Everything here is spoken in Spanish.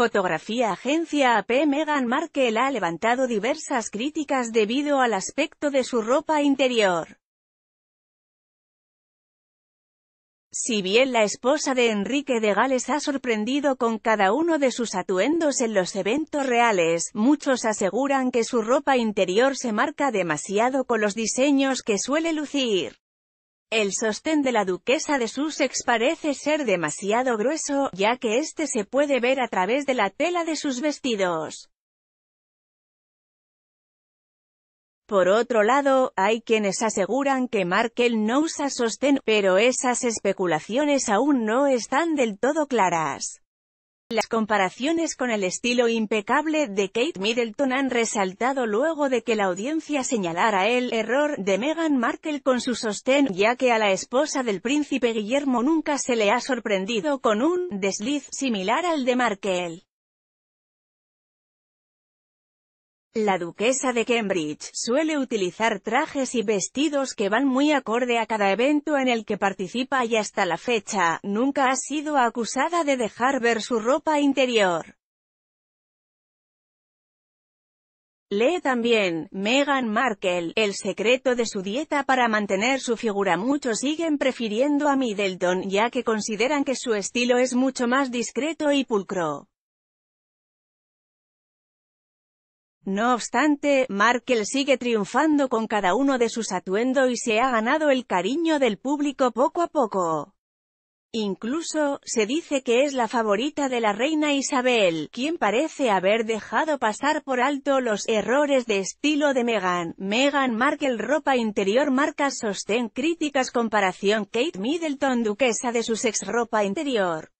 Fotografía Agencia AP Meghan Markle ha levantado diversas críticas debido al aspecto de su ropa interior. Si bien la esposa de Enrique de Gales ha sorprendido con cada uno de sus atuendos en los eventos reales, muchos aseguran que su ropa interior se marca demasiado con los diseños que suele lucir. El sostén de la duquesa de Sussex parece ser demasiado grueso, ya que este se puede ver a través de la tela de sus vestidos. Por otro lado, hay quienes aseguran que Markel no usa sostén, pero esas especulaciones aún no están del todo claras. Las comparaciones con el estilo impecable de Kate Middleton han resaltado luego de que la audiencia señalara el error de Meghan Markle con su sostén, ya que a la esposa del príncipe Guillermo nunca se le ha sorprendido con un desliz similar al de Markle. La duquesa de Cambridge suele utilizar trajes y vestidos que van muy acorde a cada evento en el que participa y hasta la fecha, nunca ha sido acusada de dejar ver su ropa interior. Lee también, Meghan Markle, el secreto de su dieta para mantener su figura. Muchos siguen prefiriendo a Middleton ya que consideran que su estilo es mucho más discreto y pulcro. No obstante, Markel sigue triunfando con cada uno de sus atuendo y se ha ganado el cariño del público poco a poco. Incluso, se dice que es la favorita de la reina Isabel, quien parece haber dejado pasar por alto los errores de estilo de Meghan. Meghan Markle ropa interior Marca sostén críticas comparación Kate Middleton duquesa de sex ropa interior.